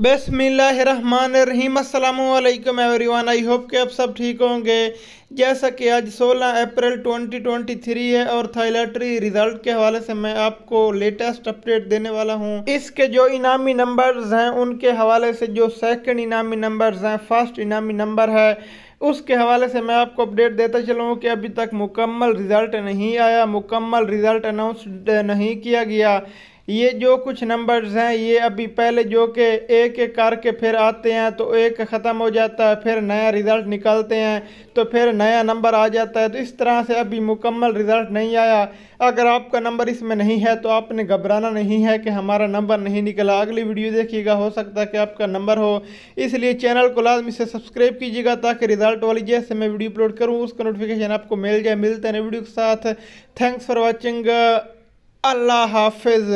every one I hope के आप सब ठीक होंगे जैसा कि आज 16 अप्रैल 2023 है और थाइलेटरी रिजल्ट के हवाले से मैं आपको लेटेस्ट अपडेट देने वाला हूं इसके जो इनामी नंबर्स हैं उनके हवाले से जो सेकंड इनामी नंबर्स हैं फर्स्ट इनामी नंबर है उसके हवाले से मैं आपको अपडेट देता चलूँ कि अभी तक मुकम्मल रिज़ल्ट नहीं आया मुकम्मल रिज़ल्ट अनाउंस नहीं किया गया ये जो कुछ नंबर्स हैं ये अभी पहले जो कि एक एक करके फिर आते हैं तो एक ख़त्म हो जाता है फिर नया रिज़ल्ट निकालते हैं तो फिर नया नंबर आ जाता है तो इस तरह से अभी मुकम्मल रिज़ल्ट नहीं आया अगर आपका नंबर इसमें नहीं है तो आपने घबराना नहीं है कि हमारा नंबर नहीं निकला अगली वीडियो देखिएगा हो सकता है कि आपका नंबर हो इसलिए चैनल को लाजमी से सब्सक्राइब कीजिएगा ताकि रिज़ल्ट वाली जैसे मैं वीडियो अपलोड करूँ उसका नोटिफिकेशन आपको मिल जाए मिलते हैं वीडियो के साथ थैंक्स फॉर वॉचिंग আল্লাহ হাফেজ